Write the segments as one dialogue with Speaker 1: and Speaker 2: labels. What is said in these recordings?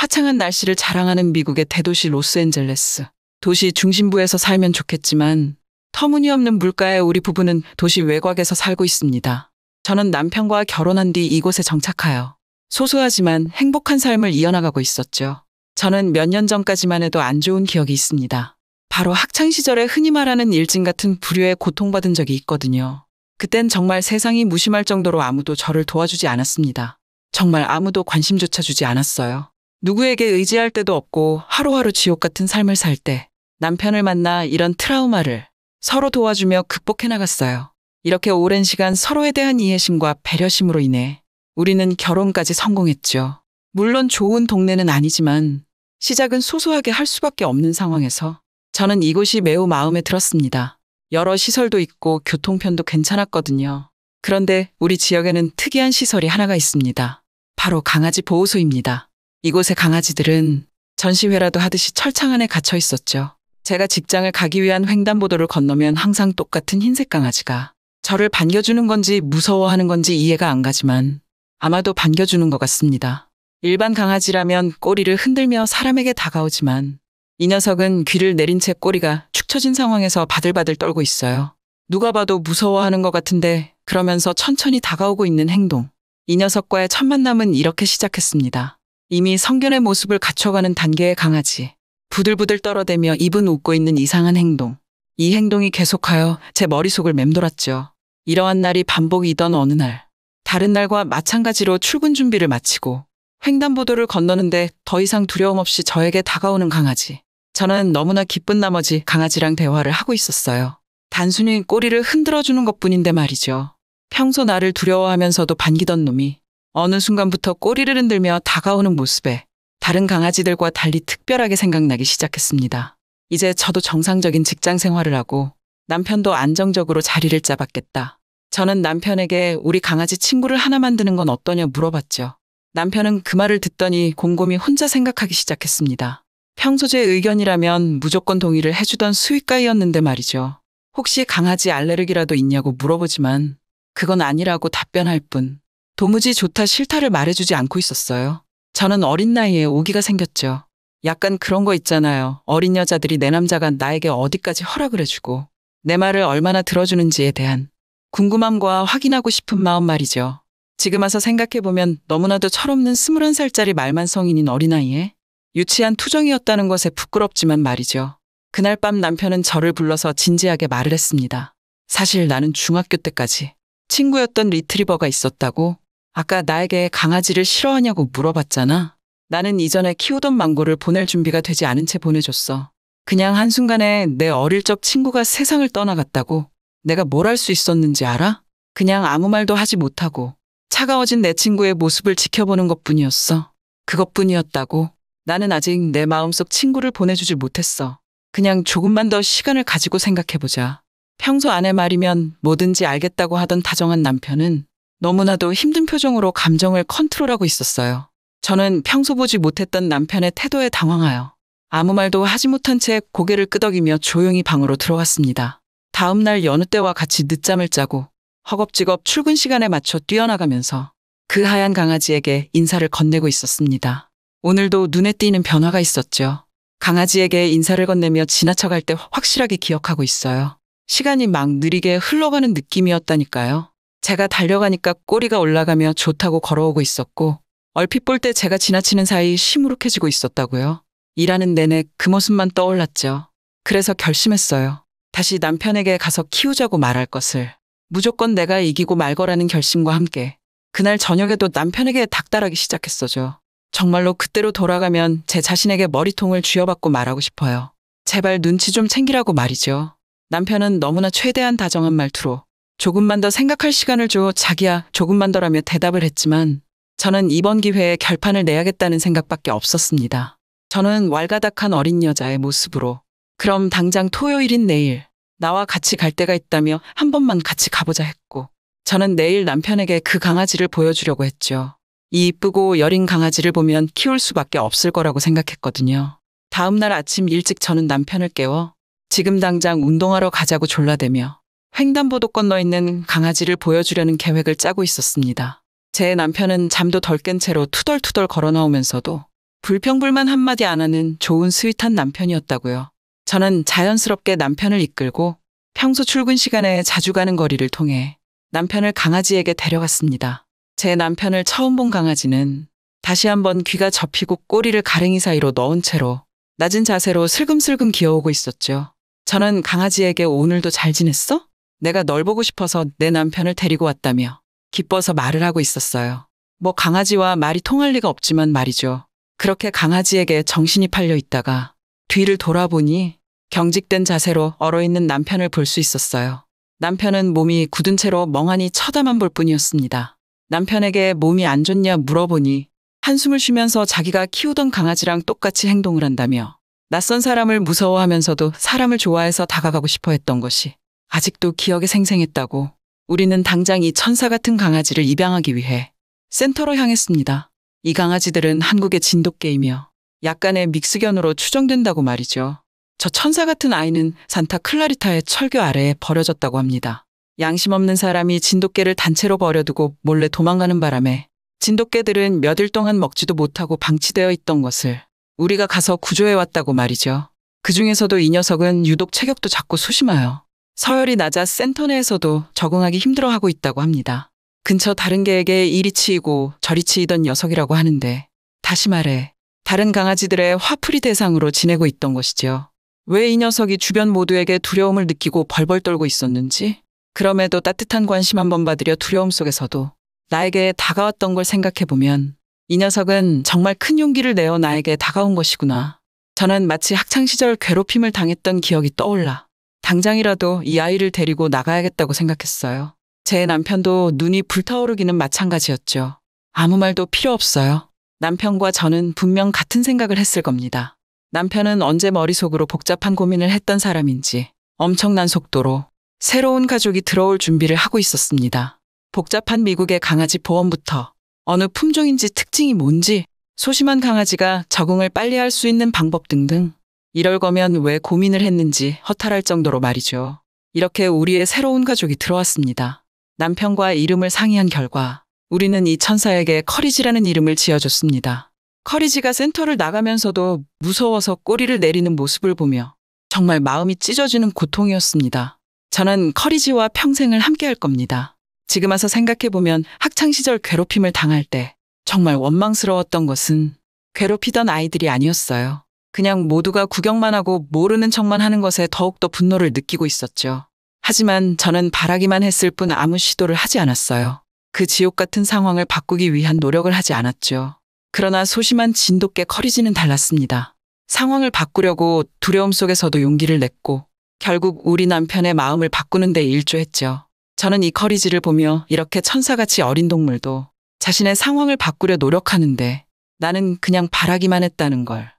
Speaker 1: 화창한 날씨를 자랑하는 미국의 대도시 로스앤젤레스. 도시 중심부에서 살면 좋겠지만 터무니없는 물가에 우리 부부는 도시 외곽에서 살고 있습니다. 저는 남편과 결혼한 뒤 이곳에 정착하여 소소하지만 행복한 삶을 이어나가고 있었죠. 저는 몇 년 전까지만 해도 안 좋은 기억이 있습니다. 바로 학창시절에 흔히 말하는 일진 같은 불효에 고통받은 적이 있거든요. 그땐 정말 세상이 무심할 정도로 아무도 저를 도와주지 않았습니다. 정말 아무도 관심조차 주지 않았어요. 누구에게 의지할 데도 없고 하루하루 지옥 같은 삶을 살 때 남편을 만나 이런 트라우마를 서로 도와주며 극복해 나갔어요. 이렇게 오랜 시간 서로에 대한 이해심과 배려심으로 인해 우리는 결혼까지 성공했죠. 물론 좋은 동네는 아니지만 시작은 소소하게 할 수밖에 없는 상황에서 저는 이곳이 매우 마음에 들었습니다. 여러 시설도 있고 교통편도 괜찮았거든요. 그런데 우리 지역에는 특이한 시설이 하나가 있습니다. 바로 강아지 보호소입니다. 이곳의 강아지들은 전시회라도 하듯이 철창 안에 갇혀 있었죠. 제가 직장을 가기 위한 횡단보도를 건너면 항상 똑같은 흰색 강아지가 저를 반겨주는 건지 무서워하는 건지 이해가 안 가지만 아마도 반겨주는 것 같습니다. 일반 강아지라면 꼬리를 흔들며 사람에게 다가오지만 이 녀석은 귀를 내린 채 꼬리가 축 처진 상황에서 바들바들 떨고 있어요. 누가 봐도 무서워하는 것 같은데 그러면서 천천히 다가오고 있는 행동. 이 녀석과의 첫 만남은 이렇게 시작했습니다. 이미 성견의 모습을 갖춰가는 단계의 강아지. 부들부들 떨어대며 입은 웃고 있는 이상한 행동. 이 행동이 계속하여 제 머릿속을 맴돌았죠. 이러한 날이 반복이던 어느 날. 다른 날과 마찬가지로 출근 준비를 마치고 횡단보도를 건너는데 더 이상 두려움 없이 저에게 다가오는 강아지. 저는 너무나 기쁜 나머지 강아지랑 대화를 하고 있었어요. 단순히 꼬리를 흔들어주는 것 뿐인데 말이죠. 평소 나를 두려워하면서도 반기던 놈이 어느 순간부터 꼬리를 흔들며 다가오는 모습에 다른 강아지들과 달리 특별하게 생각나기 시작했습니다. 이제 저도 정상적인 직장 생활을 하고 남편도 안정적으로 자리를 잡았겠다. 저는 남편에게 우리 강아지 친구를 하나 만드는 건 어떠냐 물어봤죠. 남편은 그 말을 듣더니 곰곰이 혼자 생각하기 시작했습니다. 평소 제 의견이라면 무조건 동의를 해주던 수익가이었는데 말이죠. 혹시 강아지 알레르기라도 있냐고 물어보지만 그건 아니라고 답변할 뿐 도무지 좋다 싫다를 말해주지 않고 있었어요. 저는 어린 나이에 오기가 생겼죠. 약간 그런 거 있잖아요. 어린 여자들이 내 남자가 나에게 어디까지 허락을 해주고 내 말을 얼마나 들어주는지에 대한 궁금함과 확인하고 싶은 마음 말이죠. 지금 와서 생각해보면 너무나도 철없는 21살짜리 말만 성인인 어린아이에 유치한 투정이었다는 것에 부끄럽지만 말이죠. 그날 밤 남편은 저를 불러서 진지하게 말을 했습니다. 사실 나는 중학교 때까지 친구였던 리트리버가 있었다고 아까 나에게 강아지를 싫어하냐고 물어봤잖아. 나는 이전에 키우던 망고를 보낼 준비가 되지 않은 채 보내줬어. 그냥 한순간에 내 어릴 적 친구가 세상을 떠나갔다고 내가 뭘 할 수 있었는지 알아? 그냥 아무 말도 하지 못하고 차가워진 내 친구의 모습을 지켜보는 것 뿐이었어. 그것뿐이었다고. 나는 아직 내 마음속 친구를 보내주지 못했어. 그냥 조금만 더 시간을 가지고 생각해보자. 평소 아내 말이면 뭐든지 알겠다고 하던 다정한 남편은 너무나도 힘든 표정으로 감정을 컨트롤하고 있었어요. 저는 평소 보지 못했던 남편의 태도에 당황하여 아무 말도 하지 못한 채 고개를 끄덕이며 조용히 방으로 들어왔습니다. 다음 날 여느 때와 같이 늦잠을 자고 허겁지겁 출근 시간에 맞춰 뛰어나가면서 그 하얀 강아지에게 인사를 건네고 있었습니다. 오늘도 눈에 띄는 변화가 있었죠. 강아지에게 인사를 건네며 지나쳐갈 때 확실하게 기억하고 있어요. 시간이 막 느리게 흘러가는 느낌이었다니까요. 제가 달려가니까 꼬리가 올라가며 좋다고 걸어오고 있었고 얼핏 볼 때 제가 지나치는 사이 시무룩해지고 있었다고요. 일하는 내내 그 모습만 떠올랐죠. 그래서 결심했어요. 다시 남편에게 가서 키우자고 말할 것을. 무조건 내가 이기고 말 거라는 결심과 함께 그날 저녁에도 남편에게 닥달하기 시작했어죠. 정말로 그때로 돌아가면 제 자신에게 머리통을 쥐어받고 말하고 싶어요. 제발 눈치 좀 챙기라고 말이죠. 남편은 너무나 최대한 다정한 말투로 조금만 더 생각할 시간을 줘 자기야 조금만 더라며 대답을 했지만 저는 이번 기회에 결판을 내야겠다는 생각밖에 없었습니다. 저는 왈가닥한 어린 여자의 모습으로 그럼 당장 토요일인 내일 나와 같이 갈 데가 있다며 한 번만 같이 가보자 했고 저는 내일 남편에게 그 강아지를 보여주려고 했죠. 이 이쁘고 여린 강아지를 보면 키울 수밖에 없을 거라고 생각했거든요. 다음날 아침 일찍 저는 남편을 깨워 지금 당장 운동하러 가자고 졸라대며 횡단보도 건너 있는 강아지를 보여주려는 계획을 짜고 있었습니다. 제 남편은 잠도 덜 깬 채로 투덜투덜 걸어 나오면서도 불평불만 한마디 안 하는 좋은 스윗한 남편이었다고요. 저는 자연스럽게 남편을 이끌고 평소 출근 시간에 자주 가는 거리를 통해 남편을 강아지에게 데려갔습니다. 제 남편을 처음 본 강아지는 다시 한번 귀가 접히고 꼬리를 가랭이 사이로 넣은 채로 낮은 자세로 슬금슬금 기어오고 있었죠. 저는 강아지에게 오늘도 잘 지냈어? 내가 널 보고 싶어서 내 남편을 데리고 왔다며 기뻐서 말을 하고 있었어요. 뭐 강아지와 말이 통할 리가 없지만 말이죠. 그렇게 강아지에게 정신이 팔려 있다가 뒤를 돌아보니 경직된 자세로 얼어있는 남편을 볼 수 있었어요. 남편은 몸이 굳은 채로 멍하니 쳐다만 볼 뿐이었습니다. 남편에게 몸이 안 좋냐 물어보니 한숨을 쉬면서 자기가 키우던 강아지랑 똑같이 행동을 한다며 낯선 사람을 무서워하면서도 사람을 좋아해서 다가가고 싶어 했던 것이 아직도 기억에 생생했다고 우리는 당장 이 천사 같은 강아지를 입양하기 위해 센터로 향했습니다. 이 강아지들은 한국의 진돗개이며 약간의 믹스견으로 추정된다고 말이죠. 저 천사 같은 아이는 산타 클라리타의 철교 아래에 버려졌다고 합니다. 양심 없는 사람이 진돗개를 단체로 버려두고 몰래 도망가는 바람에 진돗개들은 몇 일 동안 먹지도 못하고 방치되어 있던 것을 우리가 가서 구조해왔다고 말이죠. 그 중에서도 이 녀석은 유독 체격도 작고 소심하여 서열이 낮아 센터 내에서도 적응하기 힘들어하고 있다고 합니다. 근처 다른 개에게 이리 치이고 저리 치이던 녀석이라고 하는데 다시 말해 다른 강아지들의 화풀이 대상으로 지내고 있던 것이지요. 왜 이 녀석이 주변 모두에게 두려움을 느끼고 벌벌 떨고 있었는지 그럼에도 따뜻한 관심 한번 받으려 두려움 속에서도 나에게 다가왔던 걸 생각해보면 이 녀석은 정말 큰 용기를 내어 나에게 다가온 것이구나. 저는 마치 학창시절 괴롭힘을 당했던 기억이 떠올라 당장이라도 이 아이를 데리고 나가야겠다고 생각했어요. 제 남편도 눈이 불타오르기는 마찬가지였죠. 아무 말도 필요 없어요. 남편과 저는 분명 같은 생각을 했을 겁니다. 남편은 언제 머릿속으로 복잡한 고민을 했던 사람인지 엄청난 속도로 새로운 가족이 들어올 준비를 하고 있었습니다. 복잡한 미국의 강아지 보험부터 어느 품종인지 특징이 뭔지 소심한 강아지가 적응을 빨리 할 수 있는 방법 등등 이럴 거면 왜 고민을 했는지 허탈할 정도로 말이죠. 이렇게 우리의 새로운 가족이 들어왔습니다. 남편과 이름을 상의한 결과 우리는 이 천사에게 커리지라는 이름을 지어줬습니다. 커리지가 센터를 나가면서도 무서워서 꼬리를 내리는 모습을 보며 정말 마음이 찢어지는 고통이었습니다. 저는 커리지와 평생을 함께할 겁니다. 지금 와서 생각해보면 학창시절 괴롭힘을 당할 때 정말 원망스러웠던 것은 괴롭히던 아이들이 아니었어요. 그냥 모두가 구경만 하고 모르는 척만 하는 것에 더욱더 분노를 느끼고 있었죠. 하지만 저는 바라기만 했을 뿐 아무 시도를 하지 않았어요. 그 지옥 같은 상황을 바꾸기 위한 노력을 하지 않았죠. 그러나 소심한 진돗개 커리지는 달랐습니다. 상황을 바꾸려고 두려움 속에서도 용기를 냈고 결국 우리 남편의 마음을 바꾸는 데 일조했죠. 저는 이 커리지를 보며 이렇게 천사같이 어린 동물도 자신의 상황을 바꾸려 노력하는데 나는 그냥 바라기만 했다는 걸.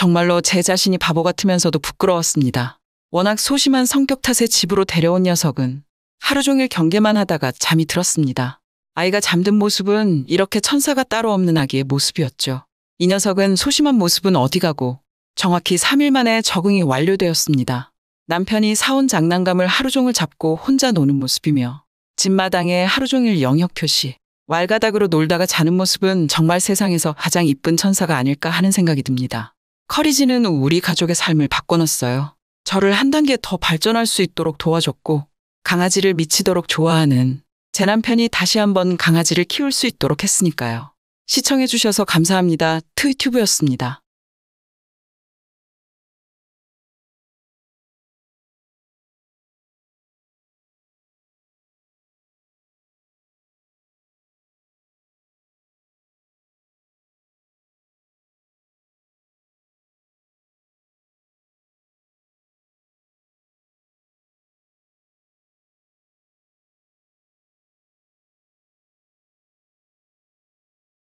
Speaker 1: 정말로 제 자신이 바보 같으면서도 부끄러웠습니다. 워낙 소심한 성격 탓에 집으로 데려온 녀석은 하루 종일 경계만 하다가 잠이 들었습니다. 아이가 잠든 모습은 이렇게 천사가 따로 없는 아기의 모습이었죠. 이 녀석은 소심한 모습은 어디 가고 정확히 3일 만에 적응이 완료되었습니다. 남편이 사온 장난감을 하루 종일 잡고 혼자 노는 모습이며 집마당에 하루 종일 영역 표시, 왈가닥으로 놀다가 자는 모습은 정말 세상에서 가장 이쁜 천사가 아닐까 하는 생각이 듭니다. 커리지는 우리 가족의 삶을 바꿔놨어요. 저를 한 단계 더 발전할 수 있도록 도와줬고 강아지를 미치도록 좋아하는 제 남편이 다시 한번 강아지를 키울 수 있도록 했으니까요. 시청해주셔서 감사합니다. 트위튜브였습니다.